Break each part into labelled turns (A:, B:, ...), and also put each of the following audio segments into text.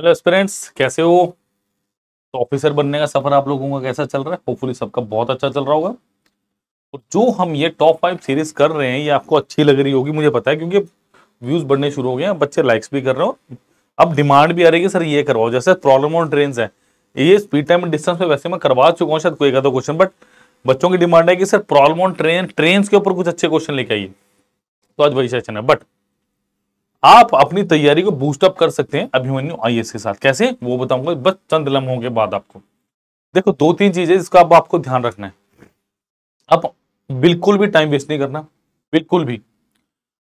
A: Hello students कैसे हो तो ऑफिसर बनने का सफर आप लोगों का कैसा चल रहा है होपफुली सबका बहुत अच्छा चल रहा होगा और जो हम ये टॉप फाइव सीरीज कर रहे हैं ये आपको अच्छी लग रही होगी मुझे पता है क्योंकि व्यूज बढ़ने शुरू हो गए हैं बच्चे लाइक्स भी कर रहे हो अब डिमांड भी आ रही है सर ये करवाओ जैसे प्रॉब्लम ऑन ट्रेन है ये स्पीड टाइम एंड डिस्टेंस में वैसे मैं करवा चुका हूँ शायद कोई का तो क्वेश्चन बट बच्चों की डिमांड है कि sir problem on train train के ऊपर कुछ अच्छे क्वेश्चन लेके आइए तो आज वही सेशन है बट आप अपनी तैयारी को बूस्टअप कर सकते हैं अभिमन्यु आई के साथ कैसे वो बताऊंगा बस चंद लम्हों के बाद आपको देखो दो तीन चीजें जिसका अब आपको ध्यान रखना है अब बिल्कुल भी टाइम वेस्ट नहीं करना बिल्कुल भी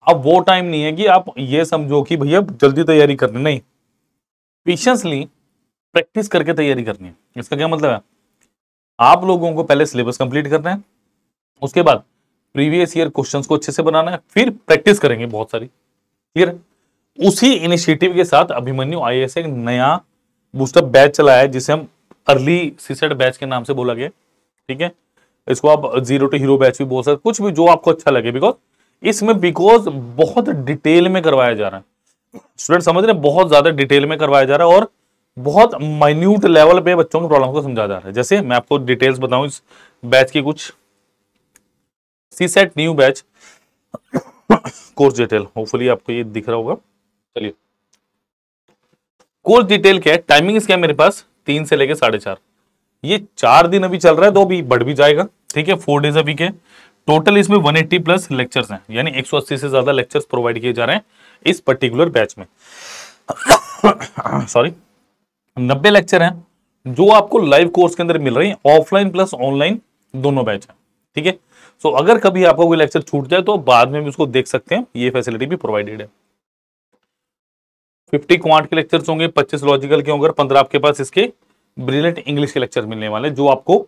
A: अब वो टाइम नहीं है कि आप ये समझो कि भैया जल्दी तैयारी करनी नहीं पेशेंसली प्रैक्टिस करके तैयारी करनी है इसका क्या मतलब है आप लोगों को पहले सिलेबस कंप्लीट करना है उसके बाद प्रीवियस ईयर क्वेश्चंस को अच्छे से बनाना है फिर प्रैक्टिस करेंगे बहुत सारी क्लियर उसी इनिशिएटिव के साथ अभिमन्यु आई एक नया बूस्टअप बैच चलाया है जिसे हम अर्ली सीसेट बैच के नाम से बोला गया ठीक है इसको आप जीरो टू हीरो बैच भी बोल सकते कुछ भी जो आपको अच्छा लगे बिकॉज इसमें बिकॉज बहुत डिटेल में करवाया जा रहा है स्टूडेंट समझ रहे बहुत ज्यादा डिटेल में करवाया जा रहा है और बहुत माइन्यूट लेवल पे बच्चों के प्रॉब्लम को समझा जा रहा है जैसे मैं आपको डिटेल्स बताऊं इस बैच की कुछ CSAT new batch course detail hopefully आपको ये दिख रहा होगा चलिए कोर्स डिटेल क्या है टाइमिंग क्या है मेरे पास तीन से लेकर साढ़े चार ये चार दिन अभी चल रहा है तो अभी बढ़ भी जाएगा ठीक है फोर डेज अभी के टोटल इसमें 180 प्लस लेक्चर्स हैं यानी 180 से ज्यादा लेक्चर्स प्रोवाइड किए जा रहे हैं इस पर्टिकुलर बैच में सॉरी 90 लेक्चर हैं जो आपको लाइव कोर्स के अंदर मिल रही है ऑफलाइन प्लस ऑनलाइन दोनों बैच हैं ठीक है सो so, अगर कभी आपका कोई लेक्चर छूट जाए तो बाद में भी उसको देख सकते हैं ये फैसिलिटी भी प्रोवाइडेड है फिफ्टी क्वांट के लेक्चर्स होंगे पच्चीस लॉजिकल के होंगे पंद्रह आपके पास इसके ब्रिलियंट इंग्लिश के लेक्चर मिलने वाले जो आपको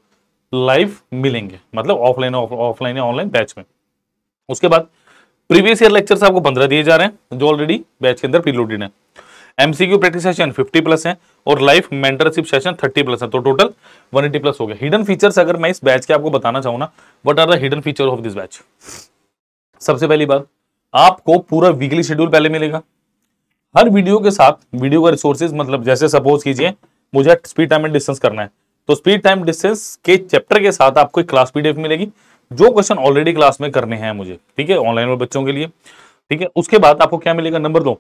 A: लाइव मिलेंगे मतलब ऑफलाइन ऑफलाइन या ऑनलाइन बैच में उसके बाद प्रीवियस ईयर लेक्चर्स आपको पंद्रह दिए जा रहे हैं जो ऑलरेडी बैच के अंदर प्रीलोडेड है एमसीक्यू प्रैक्टिस सेशन 50 प्लस है और लाइफ मेंटरशिप सेशन 30 प्लस है तो टोटल 180 प्लस हो गया हिडन फीचर्स अगर मैं इस बैच के आपको बताना चाहूँ ना what are the hidden feature of this batch सबसे पहली बात आपको पूरा वीकली शेड्यूल पहले मिलेगा हर वीडियो के साथ वीडियो का रिसोर्सेज मतलब जैसे सपोज कीजिए मुझे स्पीड टाइम एंड डिस्टेंस करना है तो स्पीड टाइम डिस्टेंस के चैप्टर के साथ आपको एक क्लास पीडीएफ मिलेगी जो क्वेश्चन ऑलरेडी क्लास में करने हैं मुझे ठीक है ऑनलाइन और बच्चों के लिए ठीक है उसके बाद आपको क्या मिलेगा नंबर दो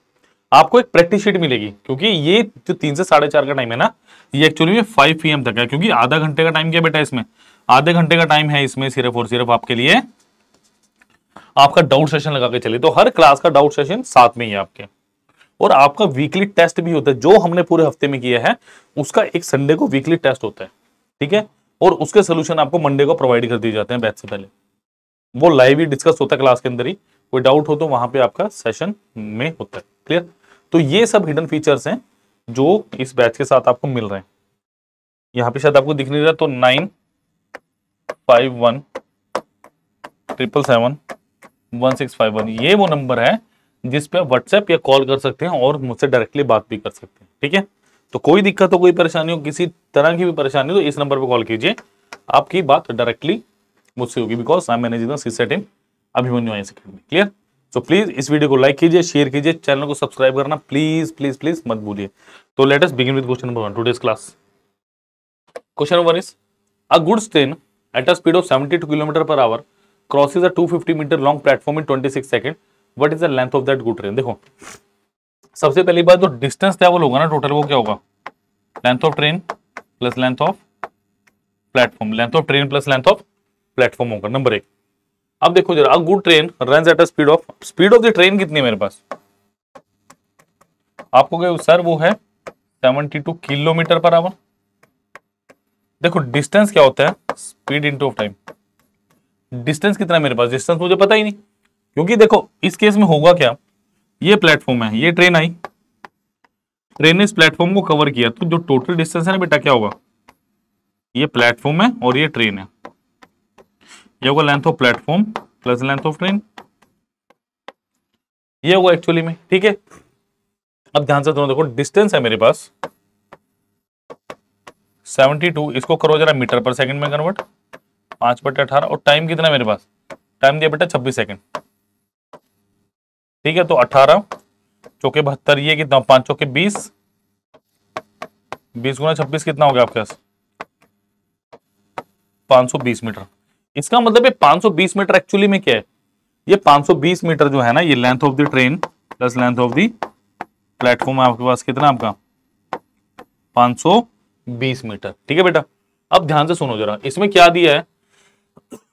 A: आपको एक प्रैक्टिस शीट मिलेगी क्योंकि ये जो तीन से साढ़े चार का टाइम है ना ये एक्चुअली में फाइव पी तक है क्योंकि आधा घंटे का टाइम क्या बेटा इसमें आधे घंटे का टाइम है इसमें सिर्फ और सिर्फ आपके लिए आपका डाउट सेशन लगा के चले तो हर क्लास का डाउट सेशन साथ में ही है आपके और आपका वीकली टेस्ट भी होता है जो हमने पूरे हफ्ते में किया है उसका एक संडे को वीकली टेस्ट होता है ठीक है और उसके सोल्यूशन आपको मंडे को प्रोवाइड कर दिए जाते हैं बैच से पहले वो लाइव ही डिस्कस होता है क्लास के अंदर ही कोई डाउट हो तो वहां पे आपका सेशन में होता है क्लियर तो ये सब हिडन फीचर्स हैं जो इस बैच के साथ आपको मिल रहे हैं यहाँ पे शायद आपको दिख नहीं रहा तो nine five one triple seven one six five one ये वो नंबर है जिस पे आप व्हाट्सएप या कॉल कर सकते हैं और मुझसे डायरेक्टली बात भी कर सकते हैं ठीक है तो कोई दिक्कत हो कोई परेशानी हो किसी तरह की भी परेशानी हो तो इस नंबर पर कॉल कीजिए आपकी बात डायरेक्टली मुझसे होगी because I managing CSAT in Abhimanyu I academy clear तो प्लीज इस वीडियो को लाइक कीजिए शेयर कीजिए चैनल को सब्सक्राइब करना प्लीज प्लीज प्लीज मत भूलिए तो latest begin with question number one today's class question number is a goods train at a speed of 72 kilometre per hour crosses a 250 metre long platform in twenty six second what is the length of that good train देखो सबसे पहली बात जो distance travel होगा ना total वो क्या होगा length of train plus length of platform length of train plus length of platform होगा नंबर एक अब देखो जरा good train run at a speed of speed of the train कितनी है मेरे पास आपको सर वो है 72 किलोमीटर पर आवर देखो डिस्टेंस क्या होता है speed into of time distance कितना मेरे पास डिस्टेंस मुझे पता ही नहीं क्योंकि देखो इस केस में होगा क्या ये प्लेटफॉर्म है ये ट्रेन आई ट्रेन ने इस प्लेटफॉर्म को कवर किया तो जो टोटल डिस्टेंस है ना बेटा क्या होगा ये प्लेटफॉर्म है और ये ट्रेन है ये होगा length of platform plus length of train ये होगा एक्चुअली में ठीक है अब ध्यान से दोनों देखो डिस्टेंस है मेरे पास 72 इसको करो जरा मीटर पर सेकंड में कन्वर्ट पांच बटे अठारह और टाइम कितना मेरे पास टाइम दिया बेटा 26 सेकंड ठीक है तो 18 चौके बहत्तर ये कितना पांच चौके 20 20 गुना छब्बीस कितना हो गया आपके पास 520 मीटर इसका मतलब ये 520 मीटर एक्चुअली में क्या है ये 520 मीटर जो है ना ये length of the train plus length of the platform आपके पास कितना आपका 520 मीटर ठीक है बेटा अब ध्यान से सुनो जरा इसमें क्या दिया है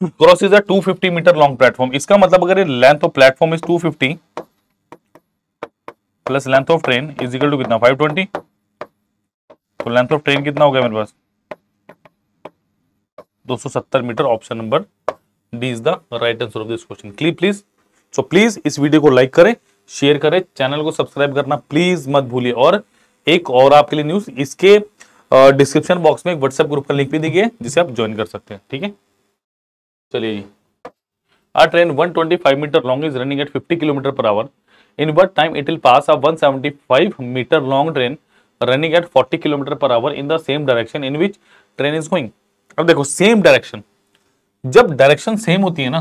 A: cross is a 250 metre long platform इसका मतलब अगर ये length of platform is 250 plus length of train is equal to कितना 520 तो लेंथ ऑफ ट्रेन कितना हो गया मेरे पास 270 metre option number D is the right answer of this question clear please so please इस वीडियो को लाइक करें शेयर करें चैनल को सब्सक्राइब करना प्लीज मत भूलिए और एक और आपके लिए न्यूज इसके डिस्क्रिप्शन बॉक्स में एक व्हाट्सएप ग्रुप का लिंक भी दीजिए जिसे आप ज्वाइन कर सकते हैं ठीक है चलिए A train 125 meter long is running at 50 km per hour. In what time it will pass a 175 metre long train running at 40 kilometre per hour in the same direction in which train is going अब देखो same direction जब direction same होती है ना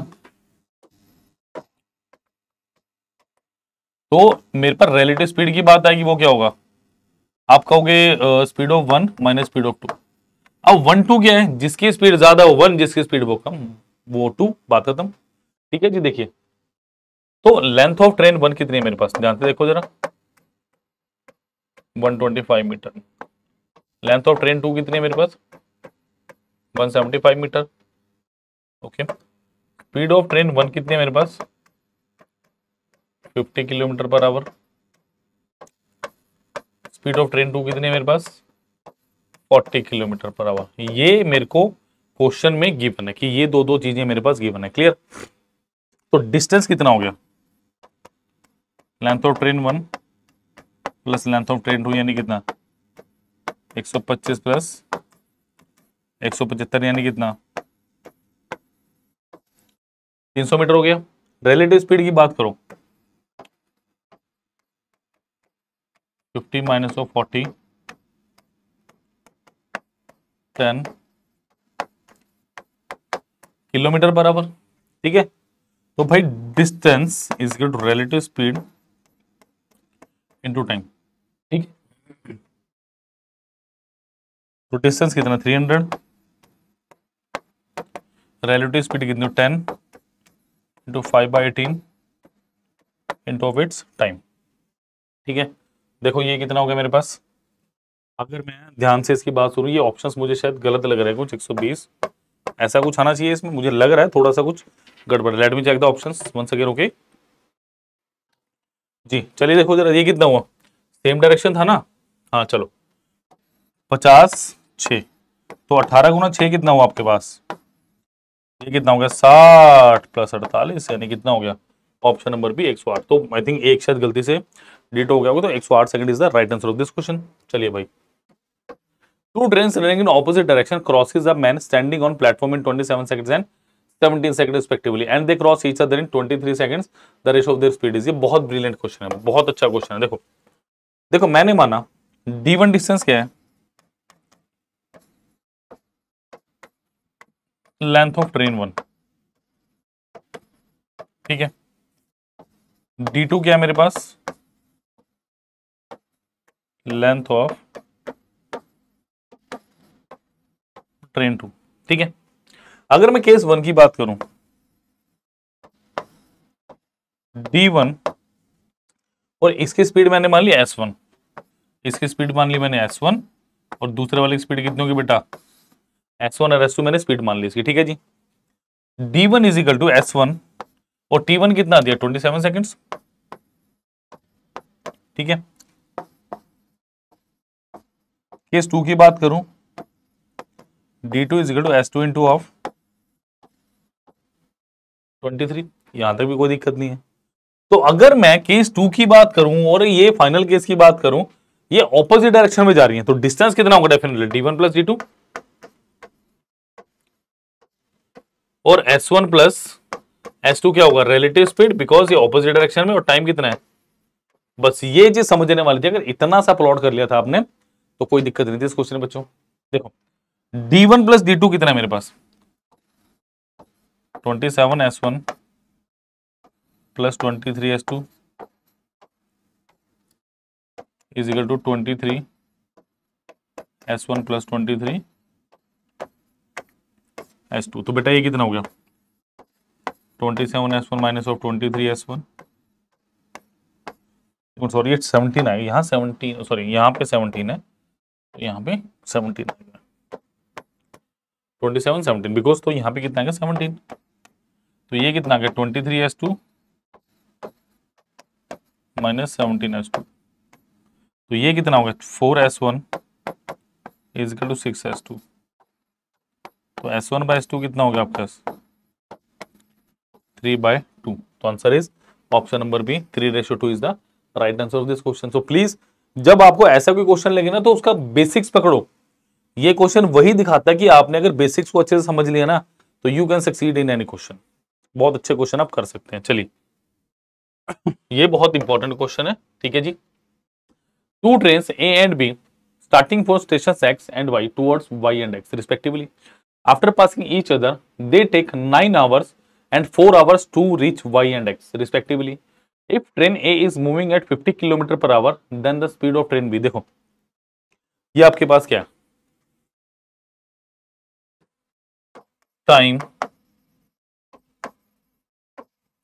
A: तो मेरे पर relative speed की बात आएगी वो क्या होगा आप कहोगे speed of one minus speed of two अब वन टू क्या है जिसकी स्पीड ज्यादा हो वन जिसकी स्पीड वो कम वो टू बात खत्म ठीक है जी देखिए तो लेंथ ऑफ ट्रेन वन कितनी है मेरे पास जानते देखो जरा 125 metre length of train two कितनी है मेरे पास 175 metre okay speed of train one कितनी है मेरे पास 50 kilometre per hour speed of train two कितनी है मेरे पास 40 किलोमीटर पर आवर ये मेरे को क्वेश्चन में गिवन है कि ये दो दो चीजें मेरे पास गिवन है क्लियर तो डिस्टेंस कितना हो गया length of train one plus length of train two यानी कितना 125 प्लस एक सौ पचहत्तर यानी कितना तीन सौ मीटर हो गया रिलेटिव स्पीड की बात करो fifty minus of forty ten kilometre बराबर ठीक है तो भाई distance is good relative speed into time ठीक है तो डिस्टेंस कितना थ्री हंड्रेड relative स्पीड कितनी ten into five by eighteen into of its time ठीक है देखो ये कितना हो गया मेरे पास अगर मैं ध्यान से इसकी बात सुनू ये ऑप्शंस मुझे शायद गलत लग रहे हैं कुछ 120 ऐसा कुछ आना चाहिए इसमें मुझे लग रहा है थोड़ा सा कुछ गड़बड़ let me check the options one second okay जी चलिए देखो जरा ये कितना हुआ सेम डायरेक्शन था ना हाँ चलो पचास छ तो अठारह गुना छ कितना हुआ आपके पास ये कितना हो गया साठ प्लस अड़तालीस यानी कितना हो गया ऑप्शन नंबर बी एक सौ आठ तो आई थिंक एक शायद गलती से डिट हो गया होगा तो एक सौ आठ second is the right answer of this question चलिए भाई two train running in opposite direction crosses a man standing on platform in twenty seven second and 17 second respectively and they cross each other in twenty three second the ratio of their speed is ये बहुत brilliant question है बहुत अच्छा question है देखो देखो मैंने माना डी वन डिस्टेंस क्या है लेंथ ऑफ ट्रेन वन ठीक है डी टू क्या है मेरे पास लेंथ ऑफ ट्रेन टू ठीक है अगर मैं केस वन की बात करूं डी वन और इसकी स्पीड मैंने मान ली एस वन इसकी स्पीड मान ली मैंने एस वन और दूसरे वाले की स्पीड कितनी होगी बेटा एस वन और एस टू मैंने स्पीड मान ली इसकी ठीक है जी D one is equal to S one और टी वन कितना दिया ट्वेंटी सेवन सेकेंड ठीक है केस टू की बात करूं D two is equal to S two two of twenty three यहां तक भी कोई दिक्कत नहीं है तो अगर मैं केस टू की बात करूं और ये फाइनल केस की बात करूं ये ऑपोजिट डायरेक्शन में जा रही है तो डिस्टेंस कितना होगा definitely D one plus D two और S one plus S two क्या होगा रिलेटिव स्पीड बिकॉज ये ऑपोजिट डायरेक्शन में और टाइम कितना है बस ये चीज समझने वाली थी अगर इतना सा प्लॉट कर लिया था आपने तो कोई दिक्कत नहीं थी इस क्वेश्चन में बच्चों देखो D one plus D two कितना है मेरे पास twenty seven S one plus twenty three S two is equal to twenty three S one plus twenty three S two तो बेटा ये कितना हो गया twenty seven S one minus of twenty three S one sorry seventeen आएगा यहाँ seventeen sorry यहाँ पे सेवनटीन है तो यहाँ पे सेवनटीन आएगा ट्वेंटी सेवन सेवनटीन बिकॉज तो यहाँ पे कितना आएगा सेवनटीन तो ये कितना आ गया twenty three S two minus seventeen S two तो ये कितना होगा four S one is equal to six S two तो एस वन बाय टू कितना हो गया आपके पास थ्री बाय टू तो answer is option number B three ratio two is the right answer of this question so please जब आपको ऐसा कोई क्वेश्चन लगे ना तो उसका बेसिक्स पकड़ो ये क्वेश्चन वही दिखाता है कि आपने अगर बेसिक्स को अच्छे से समझ लिया ना तो you can succeed in any question बहुत अच्छे क्वेश्चन आप कर सकते हैं चलिए ये बहुत इंपॉर्टेंट क्वेश्चन है ठीक है जी two train A and B starting for station X and Y towards Y and X respectively After passing each other, they take 9 hours and 4 hours to reach y and x respectively. If train A is moving at 50 km per hour, then the speed of train B dekho ye aapke paas kya time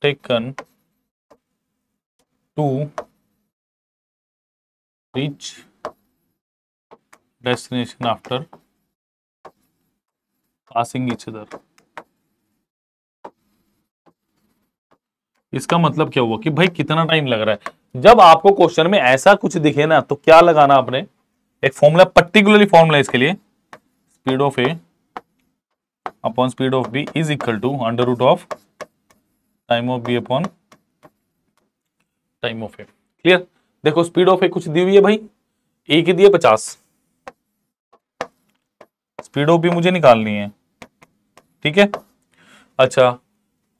A: taken to reach destination after passing each other इसका मतलब क्या हुआ कि भाई कितना time लग रहा है जब आपको क्वेश्चन में ऐसा कुछ दिखे ना तो क्या लगाना आपने एक फॉर्मूला पर्टिकुलरली फॉर्मूला इसके लिए speed of A upon speed of B is equal to under root of time of B upon time of A clear देखो स्पीड ऑफ ए कुछ दी हुई है भाई ए की दी है पचास ऑफ भी मुझे निकालनी है ठीक है अच्छा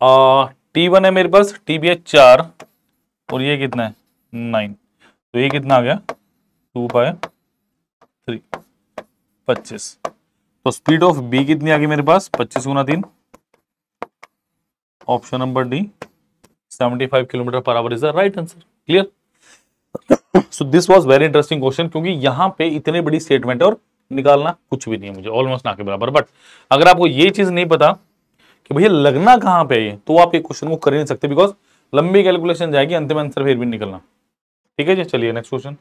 A: आ, टी वन है मेरे पास टी बी है चार और ये कितना है नाइन तो ये कितना आ गया टू बाय थ्री पच्चीस तो स्पीड ऑफ बी कितनी आ गई मेरे पास पच्चीस गुना तीन option number D five kilometre per hour is the right answer clear so this was very interesting question क्योंकि यहां पे इतने बड़ी स्टेटमेंट है और निकालना कुछ भी नहीं है मुझे ऑलमोस्ट ना के बराबर बट अगर आपको ये चीज नहीं पता कि भैया लगना कहाँ पे है तो आप ये क्वेश्चन को कर ही नहीं सकते बिकॉज लंबी कैलकुलेशन जाएगी अंतिम आंसर फिर भी निकलना ठीक है जी चलिए next question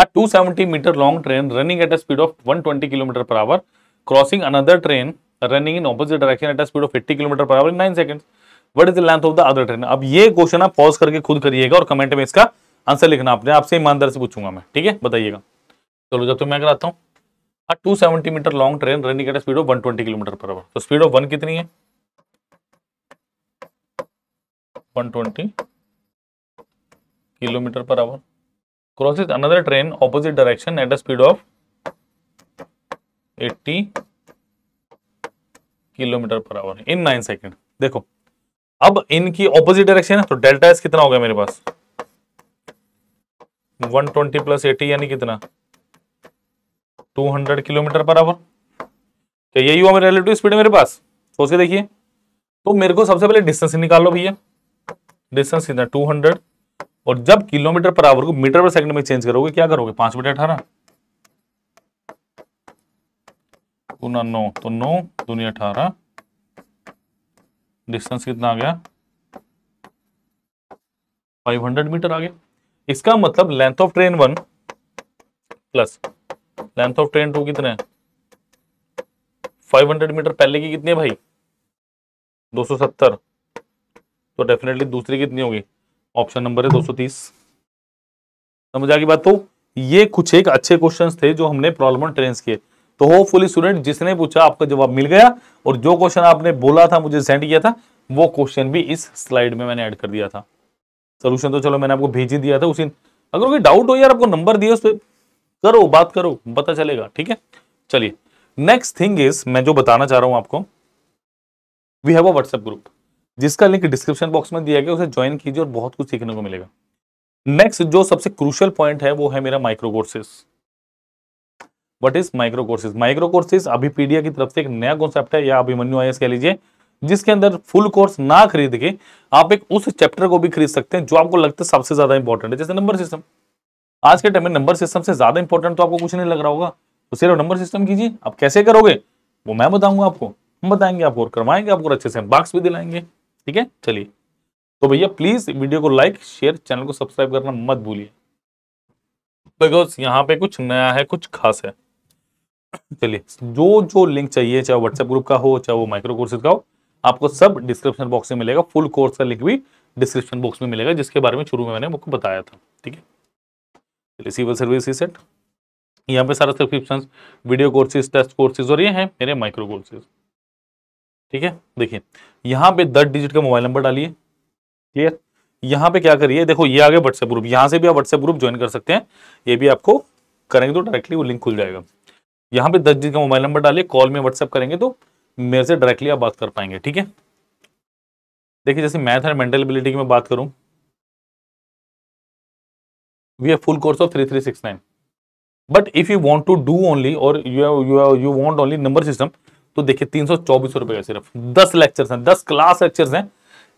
A: a 270 metre long train running at a speed of 120 kilometre per hour crossing another train running in opposite direction at a speed of 80 kilometre per hour in 9 seconds what is the length of the other train अब ये question आप pause करके खुद करिएगा और comment में इसका answer लिखना आपने आपसे ईमानदार से पूछूंगा मैं ठीक है बताइएगा चलो जब तक तो मैं कराता हूँ two seventy metre long train running at speed of one twenty kilometre per hour तो स्पीड ऑफ वन कितनी है one twenty kilometre per hour cross is another train opposite direction at a speed of eighty kilometre per hour in nine second देखो अब इनकी opposite direction है तो delta S कितना हो गया मेरे पास 120 ट्वेंटी प्लस एटी यानी कितना 200 किलोमीटर पर आवर क्या यही हुआ मेरा रिलेटिव स्पीड मेरे पास सोच के देखिए तो मेरे को सबसे पहले डिस्टेंस निकाल लो भैया डिस्टेंस कितना 200 और जब किलोमीटर पर आवर को मीटर पर सेकंड में चेंज करोगे क्या करोगे पांच बटे अठारह नौ तो नौ दुनिया अठारह डिस्टेंस कितना आ गया 500 मीटर आ गया इसका मतलब length of train one plus length of train two कितना है 500 मीटर पहले की कितनी है भाई 270 तो डेफिनेटली दूसरी कितनी होगी ऑप्शन नंबर है 230 समझ आ गई बात तो ये कुछ एक अच्छे क्वेश्चंस थे जो हमने प्रॉब्लम ऑन ट्रेन किए तो होपफुली स्टूडेंट जिसने पूछा आपका जवाब मिल गया और जो क्वेश्चन आपने बोला था मुझे सेंड किया था वो क्वेश्चन भी इस स्लाइड में मैंने ऐड कर दिया था सोल्यूशन तो चलो मैंने आपको भेज ही दिया था उसी अगर कोई डाउट हो यार आपको नंबर दिया उस पर करो बात करो पता चलेगा ठीक है चलिए नेक्स्ट थिंग इज मैं जो बताना चाह रहा हूं आपको we have a WhatsApp group जिसका लिंक डिस्क्रिप्शन बॉक्स में दिया गया उसे ज्वाइन कीजिए और बहुत कुछ सीखने को मिलेगा नेक्स्ट जो सबसे क्रूशल पॉइंट है वो है मेरा micro courses what is micro courses micro courses Abhipedia की तरफ से एक नया कॉन्सेप्ट है या अभिमन्यू आई कह लीजिए जिसके अंदर फुल कोर्स ना खरीद के आप एक उस चैप्टर को भी खरीद सकते हैं जो आपको लगता है सबसे ज्यादा इंपॉर्टेंट है जैसे नंबर सिस्टम आज के टाइम में नंबर सिस्टम से ज्यादा इंपॉर्टेंट तो आपको कुछ नहीं लग रहा होगा तो सिर्फ नंबर सिस्टम कीजिए आप कैसे करोगे वो मैं बताऊंगा आपको हम बताएंगे आपको और करवाएंगे आपको अच्छे से बाक्स भी दिलाएंगे ठीक है चलिए तो भैया प्लीज वीडियो को लाइक शेयर चैनल को सब्सक्राइब करना मत भूलिए बिकॉज यहाँ पे कुछ नया है कुछ खास है चलिए जो जो लिंक चाहिए चाहे व्हाट्सएप ग्रुप का हो चाहे वो माइक्रो कोर्सेज का हो आपको सब डिस्क्रिप्शन बॉक्स में मिलेगा फुल कोर्स का लिंक भी डिस्क्रिप्शन बॉक्स में मिलेगा जिसके बारे में शुरू में मैंने आपको बताया था ठीक है सिविल सर्विस सेट यहाँ पे सारा subscription video courses test courses और ये हैं मेरे माइक्रो कोर्सेज ठीक है देखिए यहाँ पे दस डिजिट का मोबाइल नंबर डालिए क्लियर यहाँ पे क्या करिए देखो ये आगे व्हाट्सएप ग्रुप यहाँ से भी आप व्हाट्सएप ग्रुप ज्वाइन कर सकते हैं ये भी आपको करेंगे तो डायरेक्टली वो लिंक खुल जाएगा यहाँ पे दस डिजिट का मोबाइल नंबर डालिए कॉल में व्हाट्सएप करेंगे तो मेरे से डायरेक्टली आप बात कर पाएंगे ठीक है देखिए जैसे मैथ एंड मेंटल एबिलिटी की मैं बात करूँ we have full course of 3369 but if you want to do only or you have, you have, you want only number system तो देखिए तीन सौ चौबीस रुपए का सिर्फ दस लेक्चर्स हैं दस क्लास लेक्चर्स हैं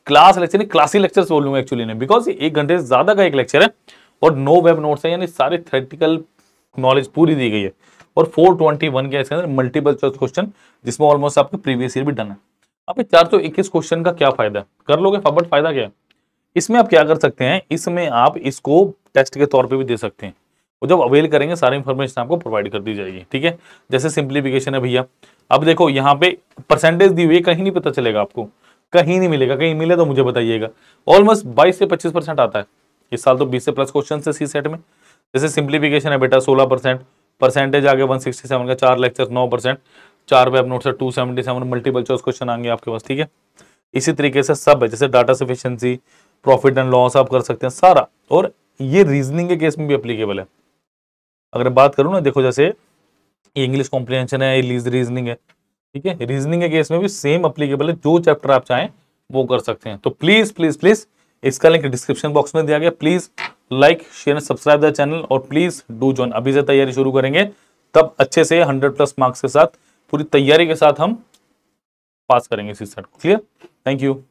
A: क्लास लेक्चर नहीं क्लासी लेक्चर्स बोलूंगा एक्चुअली ने बिकॉज एक घंटे से ज्यादा का एक लेक्चर है और नो वेब नोट्स है यानी सारी थ्रेटिकल नॉलेज पूरी दी गई है और 421 के इसके अंदर मल्टीपल चॉइस क्वेश्चन जिसमें ऑलमोस्ट आपके प्रीवियस ईयर भी डन है अब चार सौ इक्कीस क्वेश्चन का क्या फायदा है कर लोगे फबट फायदा क्या है इसमें आप क्या कर सकते हैं इसमें आप इसको टेस्ट के तौर पे भी दे सकते हैं और जब अवेल करेंगे सारी इन्फॉर्मेशन आपको प्रोवाइड कर दी जाएगी ठीक है जैसे सिंप्लीफिकेशन है भैया अब देखो यहाँ पे परसेंटेज दी हुई है कहीं नहीं पता चलेगा आपको कहीं नहीं मिलेगा कहीं मिले तो मुझे बताइएगा ऑलमोस्ट बाईस से पच्चीस आता है इस साल तो बीस से प्लस क्वेश्चन है सी सेट में जैसे सिंप्लीफिकेशन है बेटा सोलह परसेंटेज आगे वन सिक्सटी सेवन का चार लेक्चर नौ परसेंट चार web notes two seventy seven multiple choice question आएंगे आपके पास ठीक है इसी तरीके से सब है जैसे data sufficiency profit and loss आप कर सकते हैं सारा और ये रीजनिंग के केस में भी अप्लीकेबल है अगर बात करूँ ना देखो जैसे ये इंग्लिश कॉम्प्रीहेंशन है ये लीज रीजनिंग है ठीक है रीजनिंग के केस में भी सेम अप्लीकेबल है जो चैप्टर आप चाहें वो कर सकते हैं तो प्लीज़ प्लीज़ प्लीज़ इसका लिंक डिस्क्रिप्शन बॉक्स में दिया गया please like share and subscribe the channel और प्लीज़ डू ज्वाइन अभी से तैयारी शुरू करेंगे तब अच्छे से 100 प्लस मार्क्स के साथ पूरी तैयारी के साथ हम पास करेंगे इसी सेट क्लियर थैंक यू